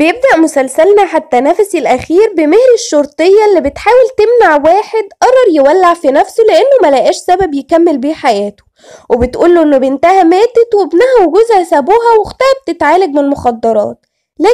بيبدأ مسلسلنا حتى نفسي الأخير بمهر الشرطية اللي بتحاول تمنع واحد قرر يولع في نفسه لأنه ملقاش سبب يكمل بيه حياته وبتقوله إن بنتها ماتت وابنها وجوزها سابوها واختها بتتعالج من المخدرات لكن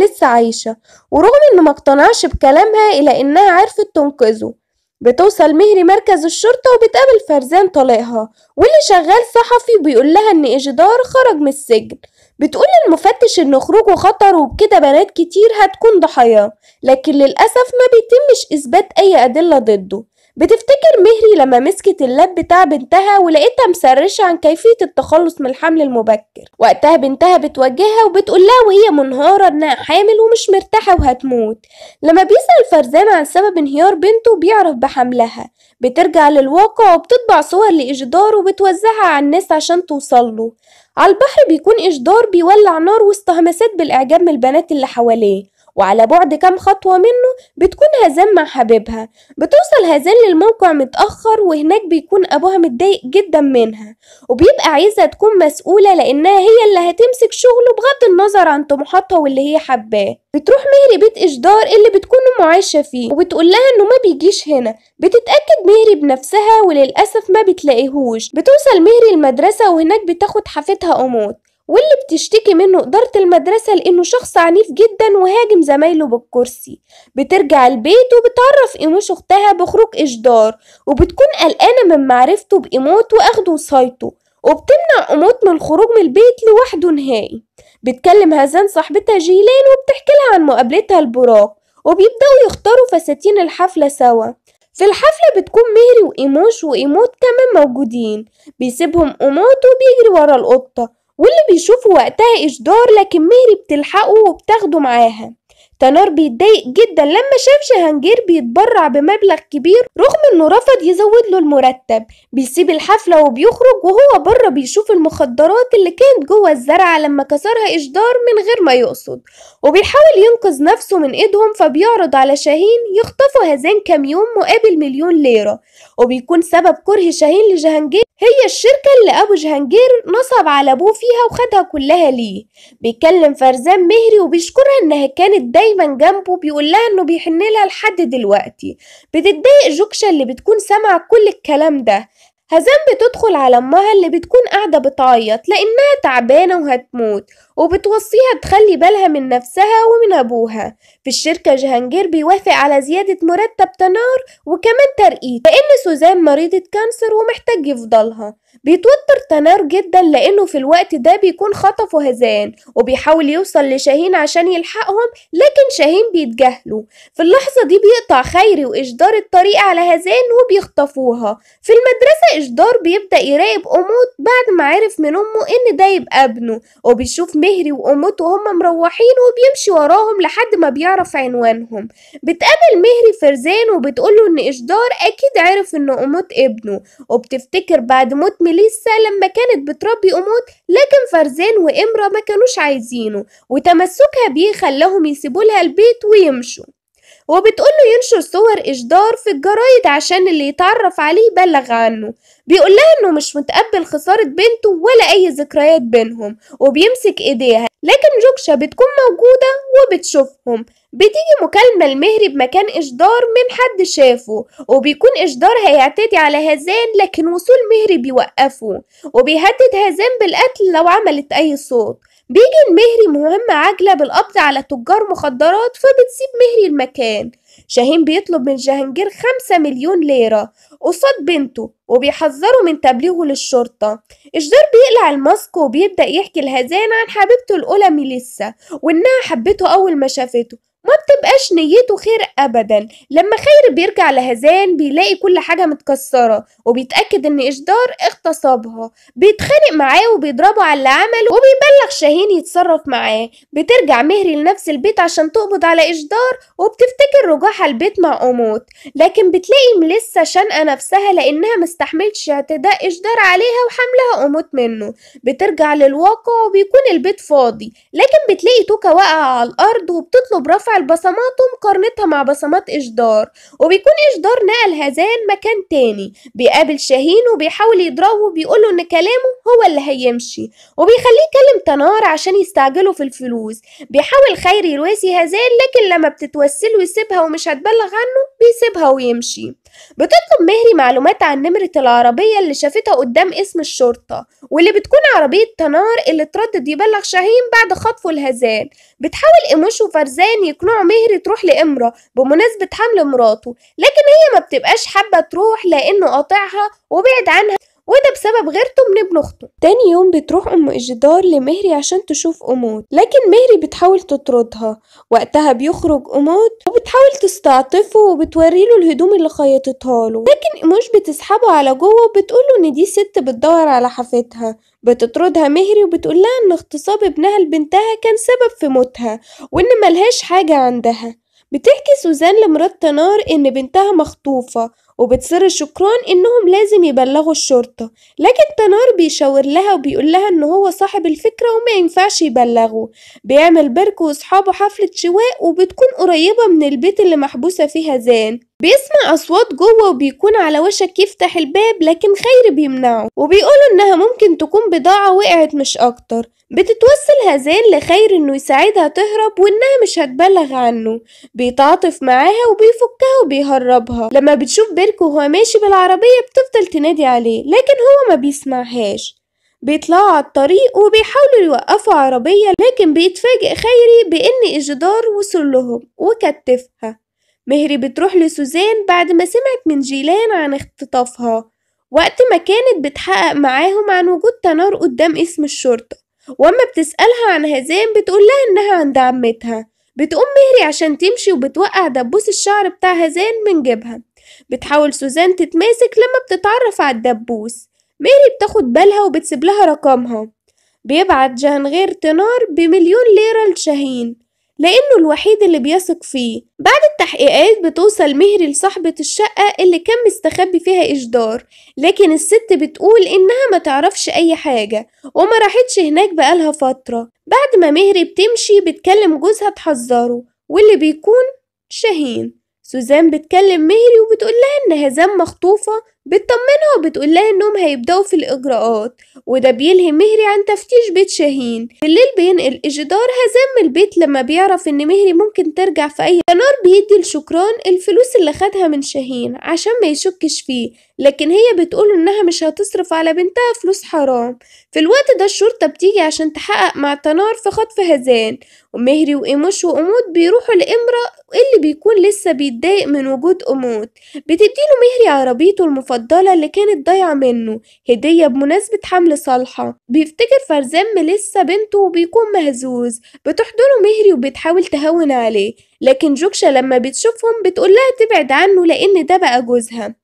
هي لسه عايشة ورغم إنه ما اقتنعش بكلامها إلا إنها عرفت تنقذه بتوصل مهري مركز الشرطة وبتقابل فرزان طلاقها واللي شغال صحفي بيقول لها إن إجدار خرج من السجن بتقول المفتش ان خروجه خطر وبكده بنات كتير هتكون ضحاياه لكن للأسف ما بيتمش إثبات أي أدلة ضده بتفتكر مهري لما مسكت اللاب بتاع بنتها ولقيتها مسرشة عن كيفية التخلص من الحمل المبكر وقتها بنتها بتوجهها وبتقول لها وهي منهارة انها حامل ومش مرتاحة وهتموت لما بيسأل فرزان عن سبب انهيار بنته بيعرف بحملها بترجع للواقع وبتطبع صور لإجداره وبتوزعها على الناس عشان توصله على البحر بيكون إشدار بيولع نار وسط همسات بالإعجاب من البنات اللي حواليه وعلى بعد كام خطوة منه بتكون هزان مع حبيبها بتوصل هزان للموقع متأخر وهناك بيكون أبوها متضايق جدا منها وبيبقى عايزة تكون مسؤولة لأنها هي اللي هتمسك شغله بغض النظر عن طموحاتها واللي هي حباه بتروح مهري بيت إشدار اللي بتكون معاشة فيه وبتقول لها إنه ما بيجيش هنا بتتأكد مهري بنفسها وللأسف ما بتلاقيهوش بتوصل مهري المدرسة وهناك بتاخد حافتها أموت واللي بتشتكي منه إدارة المدرسة لأنه شخص عنيف جدا وهاجم زمايله بالكرسي بترجع البيت وبتعرف إيموش أختها بخروج إشدار وبتكون قلقانة من معرفته بإيموت وأخده وصايته وبتمنع أموت من الخروج من البيت لوحده نهائي بتكلم هزان صاحبتها جيلان وبتحكي لها عن مقابلتها البراق وبيبدأوا يختاروا فساتين الحفلة سوا في الحفلة بتكون مهري وإيموش وإيموت كمان موجودين بيسيبهم أموت وبيجري ورا القطة واللي بيشوفه وقتها إشدار لكن ميري بتلحقه وبتاخده معاها تنار بيتضايق جدا لما شاف جهانجير بيتبرع بمبلغ كبير رغم انه رفض يزود له المرتب بيسيب الحفلة وبيخرج وهو بره بيشوف المخدرات اللي كانت جوه الزرعة لما كسرها إشدار من غير ما يقصد وبيحاول ينقذ نفسه من ايدهم فبيعرض على شاهين يخطفه هزان كام يوم مقابل مليون ليرة وبيكون سبب كره شاهين لجهانجير هي الشركة اللي أبو جهانجير نصب على أبوه فيها وخدها كلها ليه بيكلم فرزان مهري وبيشكرها إنها كانت دايما جنبه بيقول لها انه بيحن لها لحد دلوقتي بتتضايق جوكشا اللي بتكون سامعه كل الكلام ده هزام بتدخل على امها اللي بتكون قاعدة بتعيط لانها تعبانة وهتموت وبتوصيها تخلي بالها من نفسها ومن ابوها في الشركة جهانجير بيوافق على زيادة مرتب تنار وكمان ترقيت لان سوزان مريضة كانسر ومحتاج يفضلها بيتوتر تنار جدا لأنه في الوقت ده بيكون خطفه هزان وبيحاول يوصل لشاهين عشان يلحقهم لكن شاهين بيتجاهله في اللحظة دي بيقطع خيري وإشدار الطريق على هزان وبيخطفوها في المدرسة إشدار بيبدأ يراقب أموت بعد ما عرف من أمه إن ده يبقى ابنه وبيشوف مهري وأموت وهم مروحين وبيمشي وراهم لحد ما بيعرف عنوانهم بتقابل مهري فرزان وبتقوله إن إشدار أكيد عرف إن أموت ابنه وبتفتكر بعد موت ميليسا لما كانت بتربي قمود لكن فرزان وامرا ما كانوش عايزينه وتمسكها بيه خلاهم يسيبولها البيت ويمشوا وبتقوله ينشر صور إشدار في الجرايد عشان اللي يتعرف عليه يبلغ عنه بيقولها إنه مش متقبل خسارة بنته ولا أي ذكريات بينهم وبيمسك إيديها لكن جوكشا بتكون موجودة وبتشوفهم بتيجي مكالمة لمهري بمكان إشدار من حد شافه وبيكون إشدار هيعتدي على هزان لكن وصول مهري بيوقفه وبيهدد هزان بالقتل لو عملت أي صوت بيجي لمهري مهمة عاجلة بالقبض على تجار مخدرات فبتسيب مهري المكان شاهين بيطلب من جهانجير خمسة مليون ليرة قصاد بنته وبيحذره من تبليغه للشرطة إشدار بيقلع الماسك وبيبدأ يحكي الهزان عن حبيبته الأولى ميليسا وإنها حبته أول ما شافته ما بتبقاش نيته خير أبدا لما خير بيرجع لهزان بيلاقي كل حاجة متكسرة وبيتأكد إن إشدار اغتصبها بيتخانق معاه وبيضربه على اللي عمله وبيبلغ شاهين يتصرف معاه بترجع مهري لنفس البيت عشان تقبض على إشدار وبتفتكر رجوعها البيت مع أموت لكن بتلاقي لسه شنقة نفسها لأنها مستحملش اعتداء إشدار عليها وحملها أموت منه بترجع للواقع وبيكون البيت فاضي لكن بتلاقي توكا واقعة على الأرض وبتطلب رفع بتفعل بصماته مقارنتها مع بصمات إشدار وبيكون إشدار نقل هزان مكان تاني بيقابل شاهين وبيحاول يضربه وبيقوله إن كلامه هو اللي هيمشي وبيخليه يكلم تنار عشان يستعجله في الفلوس بيحاول خير يواسي هزان لكن لما بتتوسل ويسيبها ومش هتبلغ عنه بيسيبها ويمشي بتطلب مهري معلومات عن نمرة العربية اللي شافتها قدام اسم الشرطة واللي بتكون عربية تنار اللي اتردد يبلغ شاهين بعد خطفه لهذان بتحاول إيموش وفرزان يكون يقنعه مهر تروح لإمرة بمناسبة حمل مراته لكن هي ما بتبقاش حابة تروح لأنه قاطعها وبعد عنها وده بسبب غيرته من ابن اخته تاني يوم بتروح ام الجدار لمهري عشان تشوف اموت لكن مهري بتحاول تطردها وقتها بيخرج اموت وبتحاول تستعطفه وبتوريله الهدوم اللي خيطتها له لكن اموش بتسحبه على جوه وبتقوله ان دي ست بتدور على حفيدها بتطردها مهري وبتقول لها ان اغتصاب ابنها لبنتها كان سبب في موتها وان ملهاش حاجة عندها بتحكي سوزان لمرات تنار ان بنتها مخطوفة وبتصر شكران إنهم لازم يبلغوا الشرطة لكن تنار بيشاور لها وبيقول لها إن هو صاحب الفكرة وما ينفعش يبلغه بيعمل بيرك وأصحابه حفلة شواء وبتكون قريبة من البيت اللي محبوسة فيها زان بيسمع أصوات جوه وبيكون على وشك يفتح الباب لكن خير بيمنعه وبيقوله إنها ممكن تكون بضاعة وقعت مش أكتر بتتوسل هزان لخير إنه يساعدها تهرب وإنها مش هتبلغ عنه بيتعاطف معاها وبيفكها وبيهربها لما بتشوف بيركو وهو ماشي بالعربية بتفضل تنادي عليه لكن هو ما بيسمعهاش بيطلعوا على الطريق وبيحاولوا يوقفوا عربية لكن بيتفاجئ خيري بإن إجدار وصل لهم وكتفها مهري بتروح لسوزان بعد ما سمعت من جيلان عن اختطافها وقت ما كانت بتحقق معاهم عن وجود تنار قدام اسم الشرطة وأما بتسألها عن هزام بتقول لها إنها عند عمتها بتقوم مهري عشان تمشي وبتوقع دبوس الشعر بتاع هزان من جيبها بتحاول سوزان تتماسك لما بتتعرف على الدبوس مهري بتاخد بالها وبتسيب لها رقمها بيبعت جهنغير تنار بمليون ليرة لشاهين لأنه الوحيد اللي بيثق فيه بعد التحقيقات بتوصل مهري لصاحبة الشقة اللي كان مستخبي فيها إجدار لكن الست بتقول إنها ما تعرفش أي حاجة وما راحتش هناك بقالها فترة بعد ما مهري بتمشي بتكلم جوزها تحذره واللي بيكون شاهين سوزان بتكلم مهري وبتقول لها إنها زان مخطوفة بتطمنها وبتقول لها انهم هيبداوا في الاجراءات وده بيلهي مهري عن تفتيش بيت شاهين الليل بينقل الجدار هزم البيت لما بيعرف ان مهري ممكن ترجع في اي نار بيدي لشكران الفلوس اللي خدها من شاهين عشان ما يشكش فيه لكن هي بتقول انها مش هتصرف على بنتها فلوس حرام في الوقت ده الشرطة بتيجي عشان تحقق مع تنار في خطف هزان ومهري وإيموش وأموت بيروحوا لإمرأ اللي بيكون لسه بيتضايق من وجود أموت بتديله مهري عربيته المفضلة المفضلة اللي كانت ضايعة منه هدية بمناسبة حمل صالحة بيفتكر فرزان ملسة بنته وبيكون مهزوز بتحضنه مهري وبتحاول تهون عليه لكن جوكشا لما بتشوفهم بتقول لها تبعد عنه لأن ده بقى جوزها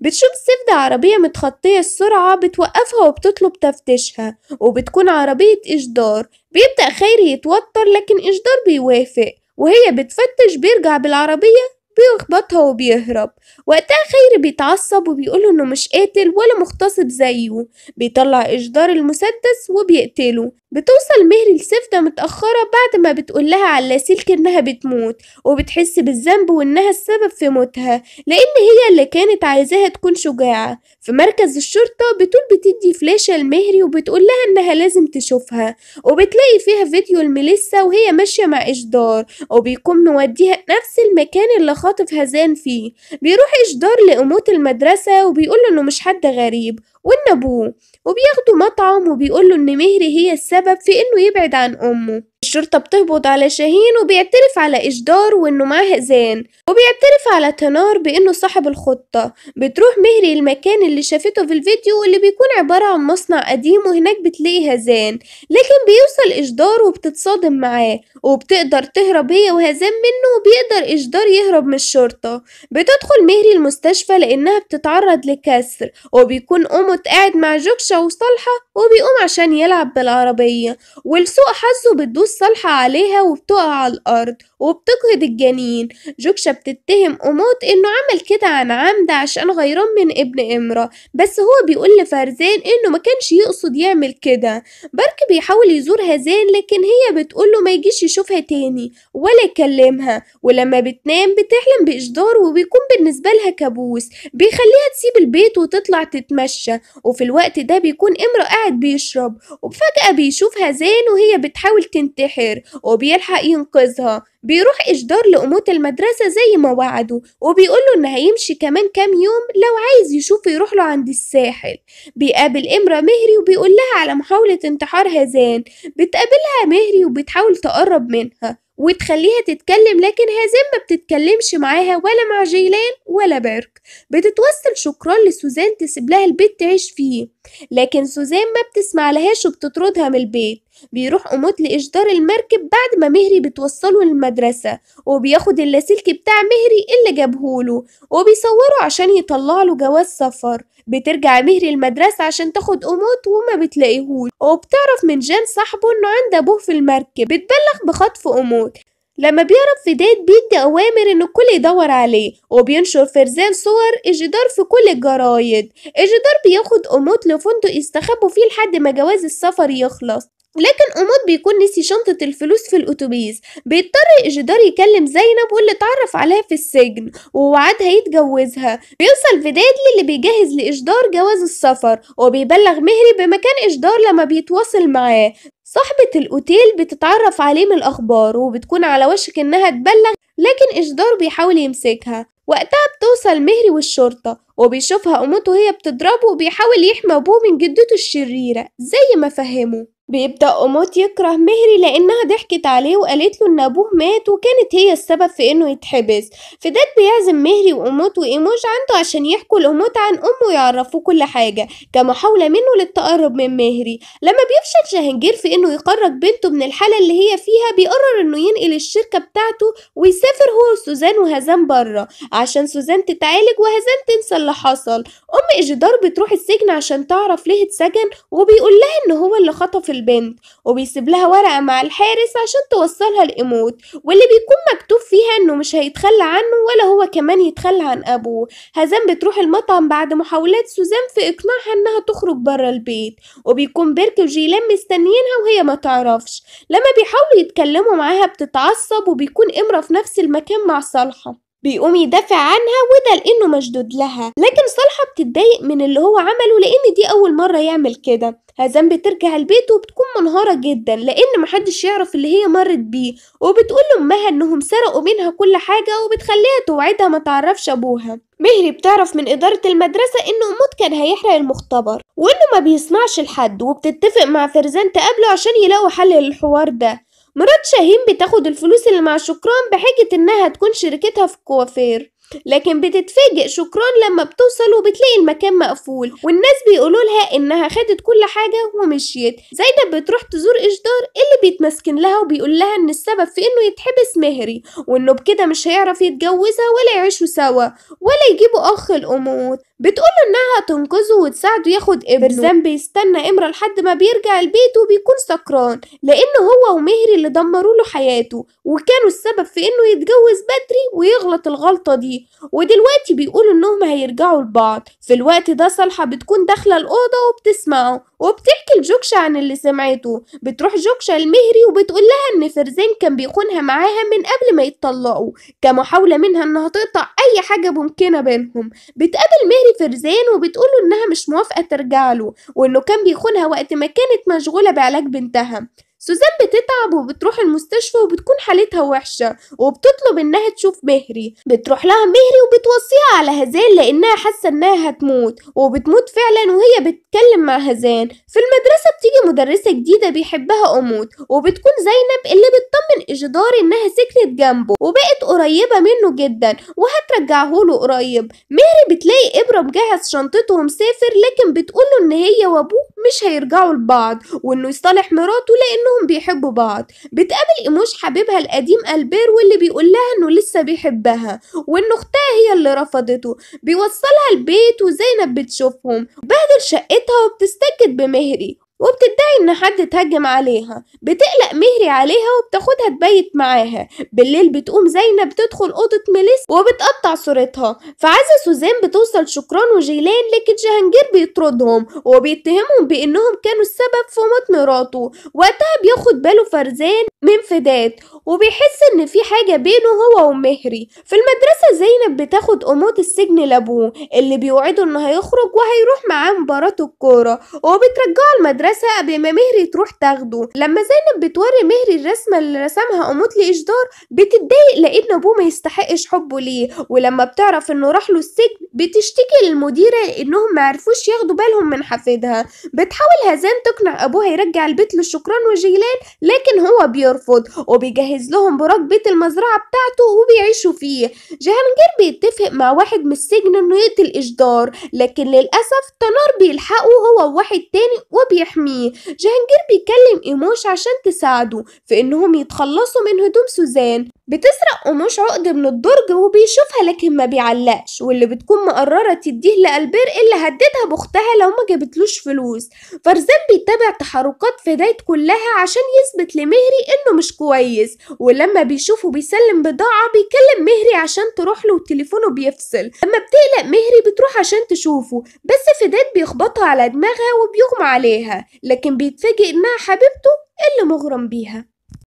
بتشوف سفدة عربية متخطية السرعة بتوقفها وبتطلب تفتيشها وبتكون عربية إشدار بيبدأ خيري يتوتر لكن إشدار بيوافق وهي بتفتش بيرجع بالعربية بيخبطها وبيهرب وقتها خيري بيتعصب وبيقوله انه مش قاتل ولا مغتصب زيه بيطلع اشدار المسدس وبيقتله بتوصل مهري لسفدة متأخرة بعد ما بتقولها على اللاسلك انها بتموت وبتحس بالذنب وانها السبب في موتها لان هي اللي كانت عايزاها تكون شجاعة في مركز الشرطة بتقول بتدي فلاشة لمهري وبتقول لها انها لازم تشوفها وبتلاقي فيها فيديو لميليسا وهي ماشية مع اشدار وبيكون موديها نفس المكان اللي خاطف هزان فيه بيروح يشدر لقموط المدرسة وبيقوله إنه مش حد غريب والنبوه وبياخدوا مطعم وبيقولوا ان مهري هي السبب في انه يبعد عن امه الشرطه بتهبط على شاهين وبيعترف على اشدار وانه معاه اذان وبيعترف على تنار بانه صاحب الخطه بتروح مهري المكان اللي شافته في الفيديو اللي بيكون عباره عن مصنع قديم وهناك بتلاقي هزان لكن بيوصل اشدار وبتتصادم معاه وبتقدر تهرب هي وهزان منه وبيقدر اشدار يهرب من الشرطه بتدخل مهري المستشفى لانها بتتعرض لكسر وبيكون امه مت قاعد مع جوكشا وصالحة وبيقوم عشان يلعب بالعربية ولسوء حظه بتدوس صالحة عليها وبتقع على الأرض وبتقهد الجنين جوكشا بتتهم أموت إنه عمل كده عن عمد عشان غيران من ابن إمرة بس هو بيقول لفرزان إنه ما كانش يقصد يعمل كده برك بيحاول يزور هزان لكن هي بتقوله ما يجيش يشوفها تاني ولا يكلمها ولما بتنام بتحلم بإجدار وبيكون بالنسبة لها كابوس بيخليها تسيب البيت وتطلع تتمشى وفي الوقت ده بيكون إمرأ قاعد بيشرب وفجأة بيشوفها زين وهي بتحاول تنتحر وبيلحق ينقذها بيروح إجدار لأموت المدرسة زي ما وعده وبيقوله إن هيمشي كمان كام يوم لو عايز يشوف يروح له عند الساحل بيقابل إمرأ مهري وبيقول لها على محاولة انتحار هزان بتقابلها مهري وبتحاول تقرب منها وتخليها تتكلم لكن هازم ما بتتكلمش معاها ولا مع جيلان ولا بيرك بتتوسل شكرا لسوزان تسيب لها البيت تعيش فيه لكن سوزان ما بتسمع لهاش وبتطردها من البيت بيروح قمود لإجدار المركب بعد ما مهري بتوصله للمدرسة وبياخد اللاسلكي بتاع مهري اللي جابهوله وبيصوره عشان يطلعله جواز سفر بترجع مهري المدرسة عشان تاخد قمود وما بتلاقيهوش وبتعرف من جان صاحبه انه عند ابوه في المركب بتبلغ بخطف قمود لما بيعرف في ديت بيدي أوامر إن الكل يدور عليه وبينشر فرزان صور إجدار في كل الجرايد إجدار بياخد قمود لفندق يستخبوا فيه لحد ما جواز السفر يخلص لكن قمود بيكون نسي شنطة الفلوس في الأتوبيس بيضطر إجدار يكلم زينب واللي اتعرف عليها في السجن ووعدها يتجوزها بيوصل فداد اللي بيجهز لإجدار جواز السفر وبيبلغ مهري بمكان إجدار لما بيتواصل معاه صاحبة الأوتيل بتتعرف عليه من الأخبار وبتكون على وشك إنها تبلغ لكن إجدار بيحاول يمسكها وقتها بتوصل مهري والشرطة وبيشوفها أموت وهي بتضربه وبيحاول يحمي أبوه من جدته الشريرة زي ما فهمه بيبدأ أموت يكره مهري لأنها ضحكت عليه وقالت له إن أبوه مات وكانت هي السبب في إنه يتحبس فداد بيعزم مهري وأموت وإيموج عنده عشان يحكوا لأموت عن أمه ويعرفوه كل حاجة كمحاولة منه للتقرب من مهري لما بيفشل جهانجير في إنه يخرج بنته من الحالة اللي هي فيها بيقرر إنه ينقل الشركة بتاعته ويسافر هو وسوزان وهزام بره عشان سوزان تتعالج وهزام تنسى اللي حصل أم إجدار بتروح السجن عشان تعرف ليه اتسجن وبيقول لها إن هو اللي خطف البنت وبيسيب لها ورقة مع الحارس عشان توصلها الإيموت واللي بيكون مكتوب فيها إنه مش هيتخلى عنه ولا هو كمان يتخلى عن أبوه هزام بتروح المطعم بعد محاولات سوزان في إقناعها إنها تخرج برا البيت وبيكون بيرك وجيلان مستنيينها وهي ما تعرفش لما بيحاولوا يتكلموا معاها بتتعصب وبيكون إمرة في نفس المكان مع صالحة بيقوم يدافع عنها وده لانه مشدود لها لكن صالحه بتتضايق من اللي هو عمله لان دي اول مره يعمل كده هزام بترجع البيت وبتكون منهارة جدا لأن محدش يعرف اللي هي مرت بيه وبتقول لأمها إنهم سرقوا منها كل حاجة وبتخليها توعدها ما تعرفش أبوها مهري بتعرف من إدارة المدرسة إن اموت كان هيحرق المختبر وإنه ما بيسمعش لحد وبتتفق مع فرزان تقابله عشان يلاقوا حل للحوار ده مرات شاهين بتاخد الفلوس اللي مع شكران بحجة إنها تكون شركتها في الكوافير لكن بتتفاجئ شكران لما بتوصل وبتلاقي المكان مقفول والناس بيقولولها انها خدت كل حاجه ومشيت زايده بتروح تزور اشدار اللي بيتمسكن لها وبيقول لها ان السبب في انه يتحبس مهري وانه بكده مش هيعرف يتجوزها ولا يعيشوا سوا ولا يجيبوا اخ الاموت بتقوله انها تنقذه وتساعده ياخد ابنه برزان بيستنى امرا لحد ما بيرجع البيت وبيكون سكران لان هو ومهري اللي دمروا له حياته وكانوا السبب في انه يتجوز بدري ويغلط الغلطه دي ودلوقتي بيقولوا انهم هيرجعوا لبعض في الوقت ده صالحه بتكون داخله الاوضه وبتسمعه وبتحكي لجوكشا عن اللي سمعته بتروح جوكشا المهري وبتقول لها ان فرزان كان بيخونها معاها من قبل ما يتطلقوا كمحاولة منها انها تقطع اي حاجة ممكنة بينهم بتقابل مهري فرزان وبتقوله انها مش موافقة ترجع له وانه كان بيخونها وقت ما كانت مشغولة بعلاج بنتها سوزان بتتعب وبتروح المستشفى وبتكون حالتها وحشة وبتطلب انها تشوف مهري بتروح لها مهري وبتوصيها على هزان لانها حاسة انها هتموت وبتموت فعلا وهي بتتكلم مع هزان في المدرسة بتيجي مدرسة جديدة بيحبها أموت وبتكون زينب اللي بتطمن الجدار إنها سكنت جنبه وبقت قريبة منه جدا وهترجعه له قريب مهري بتلاقي إبرة مجهز شنطته مسافر لكن بتقوله إن هي وأبوه مش هيرجعوا لبعض وإنه يصالح مراته لأنهم بيحبوا بعض بتقابل إيموش حبيبها القديم ألبير واللي بيقول لها إنه لسه بيحبها وإن أختها هي اللي رفضته بيوصلها البيت وزينب بتشوفهم بهدل شقتها وبتستجد بمهري وبتدعي إن حد اتهجم عليها بتقلق مهري عليها وبتاخدها تبيت معاها بالليل بتقوم زينب بتدخل أوضة ميليس وبتقطع صورتها فعزة سوزان بتوصل شكران وجيلان لكن جهانجير بيطردهم وبيتهمهم بإنهم كانوا السبب في موت مراته وقتها بياخد باله فرزان من فدات وبيحس إن في حاجة بينه هو ومهري في المدرسة زينب بتاخد قموت السجن لأبوه اللي بيوعده إنه هيخرج وهيروح معاه مباراة الكورة وبترجعه المدرسة المدرسة قبل ما مهري تروح تاخده لما زينب بتوري مهري الرسمة اللي رسمها قموط لإشدار بتتضايق لأن أبوه ما يستحقش حبه ليه ولما بتعرف إنه راح له السجن بتشتكي للمديرة إنهم ما عرفوش ياخدوا بالهم من حفيدها بتحاول هزان تقنع أبوها يرجع البيت للشكران وجيلان لكن هو بيرفض وبيجهز لهم براك بيت المزرعة بتاعته وبيعيشوا فيه جهانجير بيتفق مع واحد من السجن إنه يقتل إشدار لكن للأسف تنار بيلحقه هو وواحد تاني وبيحمي يحميه جهانجير بيكلم إيموش عشان تساعده في إنهم يتخلصوا من هدوم سوزان بتسرق إيموش عقد من الدرج وبيشوفها لكن ما بيعلقش واللي بتكون مقررة تديه لألبير اللي هددها بأختها لو ما جابتلوش فلوس فرزان بيتابع تحركات فدايت كلها عشان يثبت لمهري إنه مش كويس ولما بيشوفه بيسلم بضاعة بيكلم مهري عشان تروح له وتليفونه بيفصل لما بتقلق مهري بتروح عشان تشوفه بس فدايت بيخبطها على دماغها وبيغمى عليها لكن بيتفاجئ إنها حبيبته اللي مغرم بيها